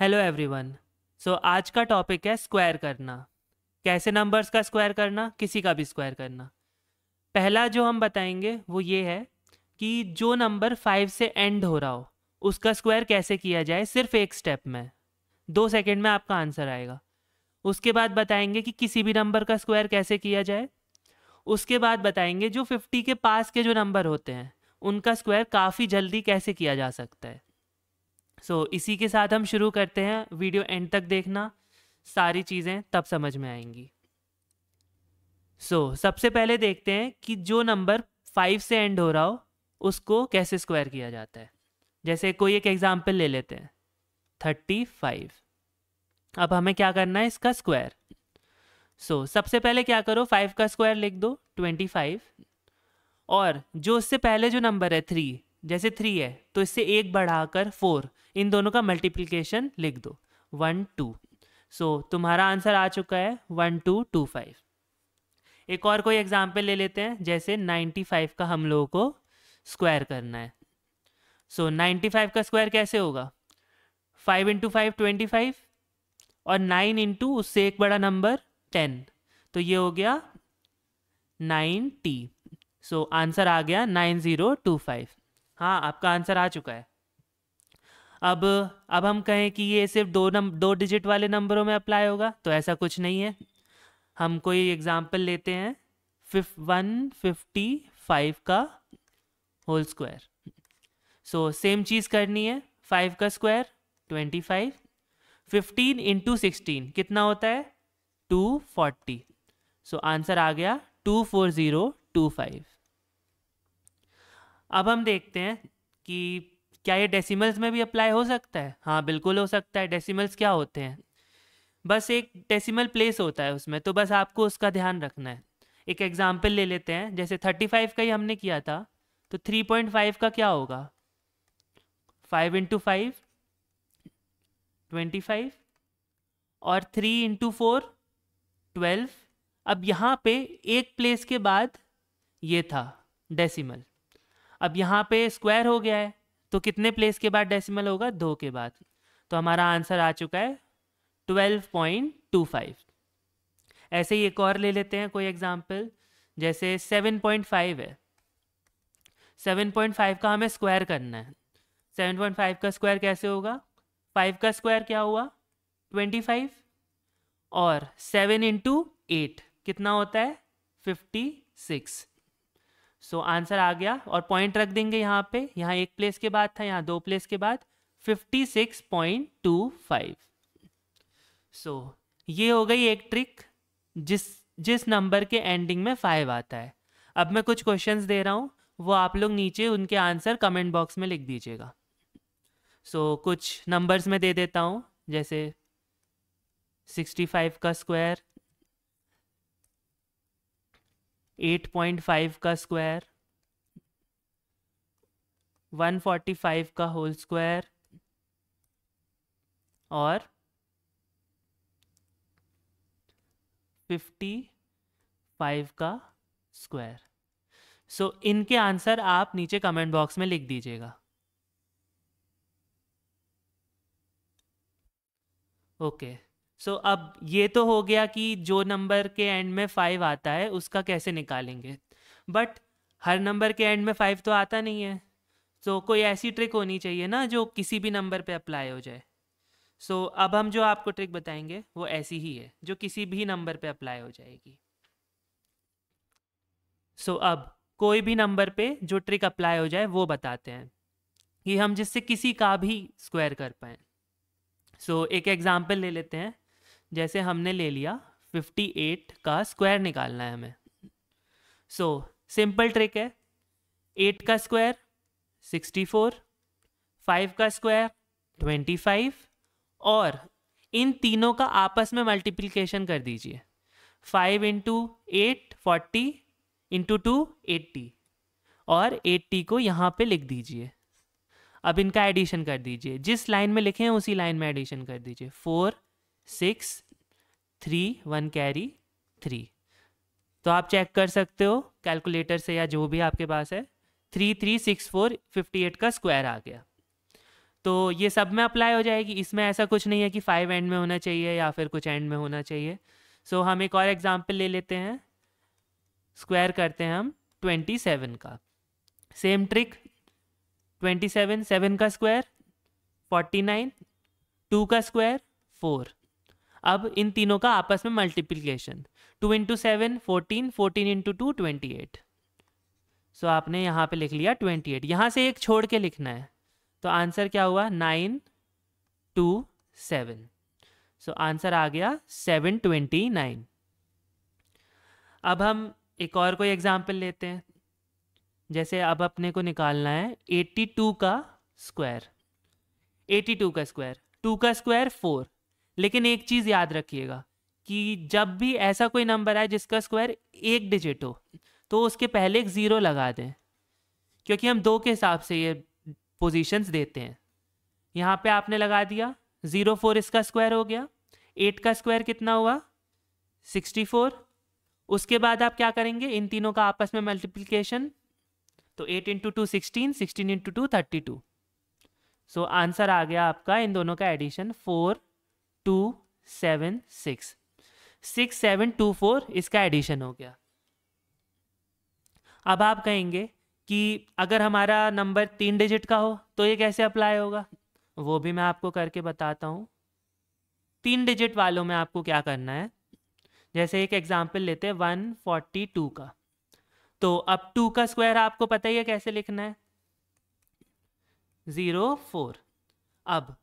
Hello everyone so आज का topic है स्क्वायर करना कैसे नंबर्स का स्क्वायर करना किसी का भी स्क्वायर करना पहला जो हम बताएंगे वो ये है कि जो नंबर फाइव से एंड हो रहा हो उसका स्क्वायर कैसे किया जाए सिर्फ एक स्टेप में दो सेकेंड में आपका आंसर आएगा उसके बाद बताएंगे कि किसी भी नंबर का स्क्वायर कैसे किया जाए उसके बाद बताएंगे जो फिफ्टी के पास के जो नंबर होते हैं उनका स्क्वायर काफ़ी जल्दी कैसे किया जा सकता है सो so, इसी के साथ हम शुरू करते हैं वीडियो एंड तक देखना सारी चीज़ें तब समझ में आएंगी सो so, सबसे पहले देखते हैं कि जो नंबर फाइव से एंड हो रहा हो उसको कैसे स्क्वायर किया जाता है जैसे कोई एक एग्जाम्पल ले लेते हैं थर्टी फाइव अब हमें क्या करना है इसका स्क्वायर सो so, सबसे पहले क्या करो फाइव का स्क्वायर लिख दो ट्वेंटी फाइव और जो उससे पहले जो नंबर है थ्री जैसे थ्री है तो इससे एक बढ़ाकर फोर इन दोनों का मल्टीप्लीकेशन लिख दो वन टू सो तुम्हारा आंसर आ चुका है वन टू टू फाइव एक और कोई एग्जाम्पल ले लेते हैं जैसे नाइन्टी फाइव का हम लोगों को स्क्वायर करना है सो नाइन्टी फाइव का स्क्वायर कैसे होगा five into five twenty five और नाइन इंटू उससे एक बड़ा नंबर टेन तो ये हो गया नाइन टी सो आंसर आ गया नाइन ज़ीरो टू फाइव हाँ आपका आंसर आ चुका है अब अब हम कहें कि ये सिर्फ दो नम दो डिजिट वाले नंबरों में अप्लाई होगा तो ऐसा कुछ नहीं है हम कोई एग्जाम्पल लेते हैं फिफ वन फिफ्टी फाइव का होल स्क्वायर सो सेम चीज़ करनी है फाइव का square twenty five fifteen into sixteen कितना होता है टू फोर्टी सो आंसर आ गया two four zero two five अब हम देखते हैं कि क्या ये डेसिमल्स में भी अप्लाई हो सकता है हाँ बिल्कुल हो सकता है डेसिमल्स क्या होते हैं बस एक डेसिमल प्लेस होता है उसमें तो बस आपको उसका ध्यान रखना है एक एग्जाम्पल ले लेते हैं जैसे थर्टी फाइव का ही हमने किया था तो थ्री पॉइंट फाइव का क्या होगा five into five twenty five और थ्री इंटू फोर ट्वेल्व अब यहाँ पे एक प्लेस के बाद ये था डेसिमल अब यहाँ पे स्क्वायर हो गया है तो कितने प्लेस के बाद डेसिमल होगा दो के बाद तो हमारा आंसर आ चुका है ट्वेल्व पॉइंट टू फाइव ऐसे ही एक और ले लेते हैं कोई एग्जाम्पल जैसे सेवन पॉइंट फाइव है सेवन पॉइंट फाइव का हमें स्क्वायर करना है सेवन पॉइंट फाइव का स्क्वायर कैसे होगा फाइव का स्क्वायर क्या हुआ ट्वेंटी फाइव और सेवन इंटू एट कितना होता है fifty six so so, answer आ गया और पॉइंट रख देंगे यहाँ पे यहाँ एक प्लेस के बाद था यहाँ दो प्लेस के बाद 56.25 सो so, ये हो गई एक ट्रिक जिस जिस नंबर के एंडिंग में फाइव आता है अब मैं कुछ क्वेश्चंस दे रहा हूँ वो आप लोग नीचे उनके आंसर कमेंट बॉक्स में लिख दीजिएगा सो so, कुछ नंबर्स में दे देता हूँ जैसे 65 का स्क्वायर एट पॉइंट फाइव का स्क्वायर वन फोर्टी फाइव का होल स्क्वायर और फिफ्टी फाइव का स्क्वायर सो so, इनके आंसर आप नीचे कमेंट बॉक्स में लिख दीजिएगा ओके okay. सो so, अब ये तो हो गया कि जो नंबर के एंड में फाइव आता है उसका कैसे निकालेंगे बट हर नंबर के एंड में फाइव तो आता नहीं है सो so, कोई ऐसी ट्रिक होनी चाहिए ना जो किसी भी नंबर पे अप्लाई हो जाए सो so, अब हम जो आपको ट्रिक बताएंगे वो ऐसी ही है जो किसी भी नंबर पे अप्लाई हो जाएगी सो so, अब कोई भी नंबर पे जो ट्रिक अप्लाई हो जाए वो बताते हैं कि हम जिससे किसी का भी स्क्वायर कर पाए सो so, एक एग्जाम्पल ले लेते हैं जैसे हमने ले लिया 58 का स्क्वायर निकालना है हमें सो सिंपल ट्रिक है 8 का स्क्वायर 64, 5 का स्क्वायर 25 और इन तीनों का आपस में मल्टीप्लिकेशन कर दीजिए 5 into eight forty into two eighty और एट्टी को यहाँ पे लिख दीजिए अब इनका एडिशन कर दीजिए जिस लाइन में लिखे हैं उसी लाइन में एडिशन कर दीजिए four six three one carry three तो आप चेक कर सकते हो कैलकुलेटर से या जो भी आपके पास है three three six four fifty eight का स्क्वायर आ गया तो ये सब में अप्लाई हो जाएगी इसमें ऐसा कुछ नहीं है कि फाइव एंड में होना चाहिए या फिर कुछ एंड में होना चाहिए सो so, हम एक और एग्जाम्पल ले लेते हैं स्क्वायर करते हैं हम ट्वेंटी सेवन का same trick twenty seven seven का स्क्वायर फोर्टी नाइन टू का स्क्वायर फोर अब इन तीनों का आपस में multiplication two into seven fourteen fourteen into two twenty eight so आपने यहाँ पे लिख लिया ट्वेंटी एट यहाँ से एक छोड़ के लिखना है तो आंसर क्या हुआ nine two seven so answer आ गया सेवन ट्वेंटी नाइन अब हम एक और कोई एग्जाम्पल लेते हैं जैसे अब अपने को निकालना है एट्टी टू का स्क्वायर एटी टू का स्क्वायर टू का स्क्वायर फोर लेकिन एक चीज़ याद रखिएगा कि जब भी ऐसा कोई नंबर आए जिसका स्क्वायर एक डिजिट हो तो उसके पहले एक ज़ीरो लगा दें क्योंकि हम दो के हिसाब से ये पोजीशंस देते हैं यहाँ पे आपने लगा दिया ज़ीरो फोर इसका स्क्वायर हो गया एट का स्क्वायर कितना हुआ सिक्सटी फोर उसके बाद आप क्या करेंगे इन तीनों का आपस में मल्टीप्लिकेशन तो eight into two sixteen sixteen into two thirty two so answer आ गया आपका इन दोनों का addition four two seven six six seven two four इसका एडिशन हो गया अब आप कहेंगे कि अगर हमारा नंबर तीन डिजिट का हो तो ये कैसे अप्लाई होगा वो भी मैं आपको करके बताता हूँ तीन डिजिट वालों में आपको क्या करना है जैसे एक एग्जाम्पल लेते हैं वन फोर्टी टू का तो अब टू का स्क्वायर आपको पता ही है कैसे लिखना है ज़ीरो फोर अब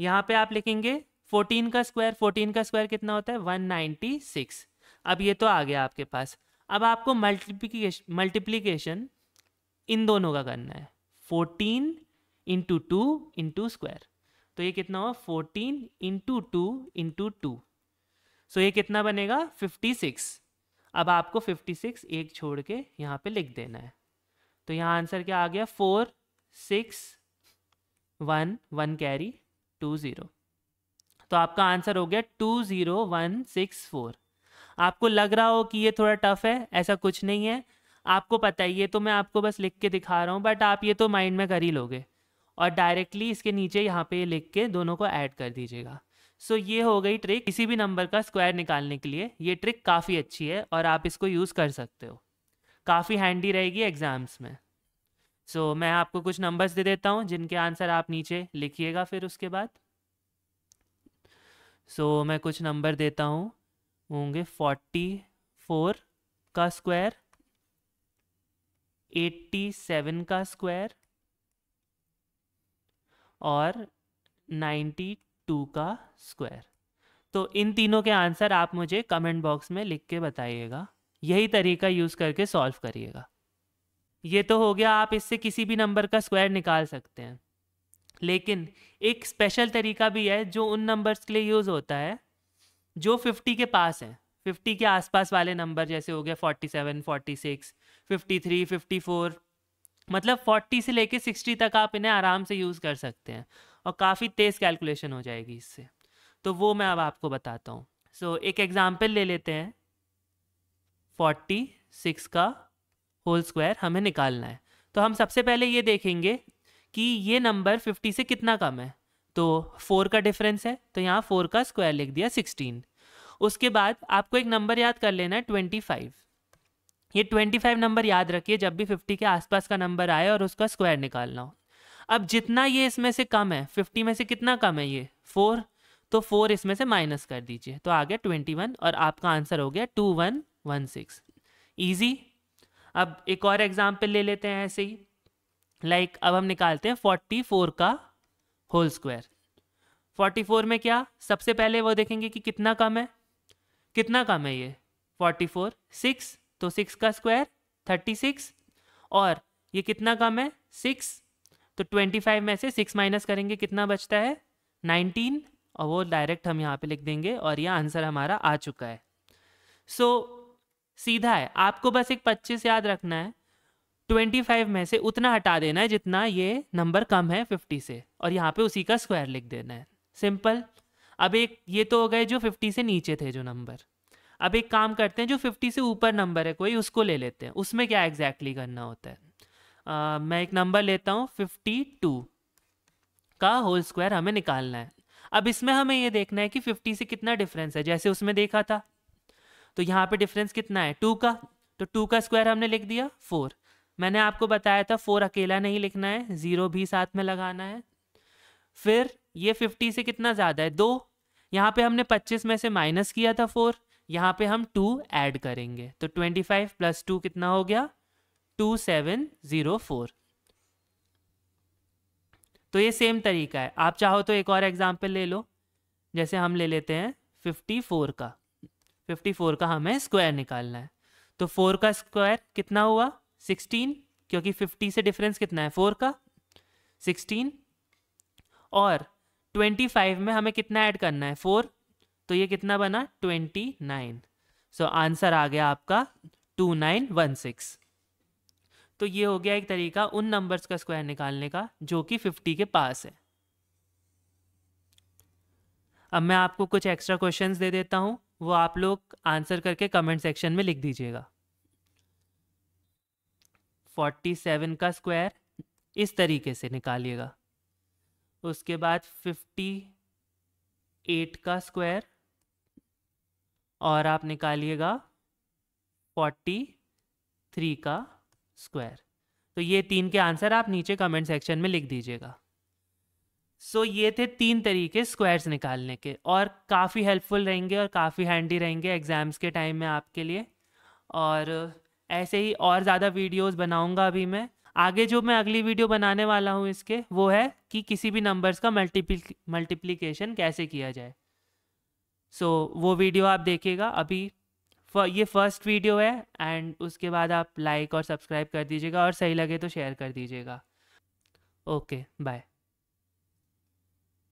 यहाँ पे आप लिखेंगे फोर्टीन का स्क्वायर फोर्टीन का स्क्वायर कितना होता है वन नाइन्टी सिक्स अब ये तो आ गया आपके पास अब आपको मल्टीप्लीकेशन मल्टीप्लीकेशन इन दोनों का करना है fourteen into two into square तो ये कितना हुआ fourteen into two into two so ये कितना बनेगा फिफ्टी सिक्स अब आपको फिफ्टी सिक्स एक छोड़ के यहाँ पे लिख देना है तो यहाँ आंसर क्या आ गया four six one one carry two zero तो आपका आंसर हो गया two zero one six four आपको लग रहा हो कि ये थोड़ा टफ है ऐसा कुछ नहीं है आपको पता है ये तो मैं आपको बस लिख के दिखा रहा हूँ बट आप ये तो माइंड में कर ही लोगे और डायरेक्टली इसके नीचे यहाँ पे लिख के दोनों को ऐड कर दीजिएगा सो so, ये हो गई ट्रिक किसी भी नंबर का स्क्वायर निकालने के लिए ये ट्रिक काफ़ी अच्छी है और आप इसको यूज़ कर सकते हो काफ़ी हैंडी रहेगी एग्ज़ाम्स में सो so, मैं आपको कुछ नंबर्स दे देता हूँ जिनके आंसर आप नीचे लिखिएगा फिर उसके बाद सो so, मैं कुछ नंबर देता हूँ होंगे फोर्टी फोर का स्क्वायर एट्टी सेवन का स्क्वायर और नाइन्टी टू का स्क्वायर तो इन तीनों के आंसर आप मुझे कमेंट बॉक्स में लिख के बताइएगा यही तरीका यूज़ करके सॉल्व करिएगा ये तो हो गया आप इससे किसी भी नंबर का स्क्वायर निकाल सकते हैं लेकिन एक स्पेशल तरीका भी है जो उन नंबर्स के लिए यूज़ होता है जो फिफ्टी के पास हैं फिफ्टी के आसपास वाले नंबर जैसे हो गया forty seven forty six fifty three fifty four मतलब फोर्टी से लेके सिक्सटी तक आप इन्हें आराम से यूज़ कर सकते हैं और काफ़ी तेज़ कैलकुलेशन हो जाएगी इससे तो वो मैं अब आपको बताता हूँ सो so, एक एग्ज़ाम्पल ले लेते हैं फोर्टी सिक्स का होल स्क्वायर हमें निकालना है तो हम सबसे पहले ये देखेंगे कि ये नंबर फिफ्टी से कितना कम है तो फोर का डिफरेंस है तो यहाँ फोर का स्क्वायर लिख दिया सिक्सटीन उसके बाद आपको एक नंबर याद कर लेना है ट्वेंटी फाइव ये ट्वेंटी फाइव नंबर याद रखिए जब भी फिफ्टी के आसपास का नंबर आए और उसका स्क्वायर निकालना हो अब जितना ये इसमें से कम है फिफ्टी में से कितना कम है ये फोर तो फोर इसमें से माइनस कर दीजिए तो आ गया ट्वेंटी वन और आपका आंसर हो गया two one one six easy अब एक और एग्जाम्पल ले लेते हैं ऐसे ही लाइक like, अब हम निकालते हैं फोर्टी फोर का होल स्क्वायर फोर्टी फोर में क्या सबसे पहले वो देखेंगे कि कितना कम है कितना कम है ये फोर्टी फोर सिक्स तो सिक्स का स्क्वायर थर्टी सिक्स और ये कितना कम है सिक्स तो ट्वेंटी फाइव में से सिक्स माइनस करेंगे कितना बचता है नाइनटीन और वो डायरेक्ट हम यहाँ पे लिख देंगे और ये आंसर हमारा आ चुका है सो so, सीधा है आपको बस एक पच्चीस याद रखना है 25 में से उतना हटा देना है जितना ये नंबर कम है 50 से और यहाँ पे उसी का स्क्वायर लिख देना है सिंपल अब एक ये तो हो गए जो 50 से नीचे थे जो नंबर अब एक काम करते हैं जो 50 से ऊपर नंबर है कोई उसको ले लेते हैं उसमें क्या एग्जैक्टली exactly करना होता है आ, मैं एक नंबर लेता हूँ 52 का होल स्क्वायर हमें निकालना है अब इसमें हमें ये देखना है कि फिफ्टी से कितना डिफरेंस है जैसे उसमें देखा था तो यहाँ पे डिफरेंस कितना है टू का तो टू का स्क्वायर हमने लिख दिया फोर मैंने आपको बताया था फोर अकेला नहीं लिखना है ज़ीरो भी साथ में लगाना है फिर ये फिफ्टी से कितना ज़्यादा है दो यहाँ पे हमने पच्चीस में से माइनस किया था फोर यहाँ पे हम टू ऐड करेंगे तो ट्वेंटी फाइव प्लस टू कितना हो गया टू सेवन ज़ीरो फोर तो ये सेम तरीका है आप चाहो तो एक और एग्जाम्पल ले लो जैसे हम ले लेते हैं फिफ्टी फोर का फिफ्टी फोर का हमें स्क्वायर निकालना है तो फोर का स्क्वायर कितना हुआ सिक्सटीन क्योंकि फिफ्टी से डिफरेंस कितना है फोर का सिक्सटीन और ट्वेंटी फाइव में हमें कितना ऐड करना है फोर तो ये कितना बना ट्वेंटी नाइन सो आंसर आ गया आपका टू नाइन वन सिक्स तो ये हो गया एक तरीका उन नंबर्स का स्क्वायर निकालने का जो कि फिफ्टी के पास है अब मैं आपको कुछ एक्स्ट्रा क्वेश्चंस दे देता हूँ वो आप लोग आंसर करके कमेंट सेक्शन में लिख दीजिएगा फोर्टी सेवन का स्क्वायर इस तरीके से निकालिएगा उसके बाद फिफ्टी एट का स्क्वायर और आप निकालिएगा फोर्टी थ्री का स्क्वायर तो ये तीन के आंसर आप नीचे कमेंट सेक्शन में लिख दीजिएगा सो so, ये थे तीन तरीके स्क्वायर्स निकालने के और काफ़ी हेल्पफुल रहेंगे और काफ़ी हैंडी रहेंगे एग्जाम्स के टाइम में आपके लिए और ऐसे ही और ज़्यादा वीडियोस बनाऊंगा अभी मैं आगे जो मैं अगली वीडियो बनाने वाला हूँ इसके वो है कि किसी भी नंबर्स का मल्टीप्ली मल्टीप्लीकेशन कैसे किया जाए सो so, वो वीडियो आप देखिएगा अभी ये फर्स्ट वीडियो है एंड उसके बाद आप लाइक और सब्सक्राइब कर दीजिएगा और सही लगे तो शेयर कर दीजिएगा ओके बाय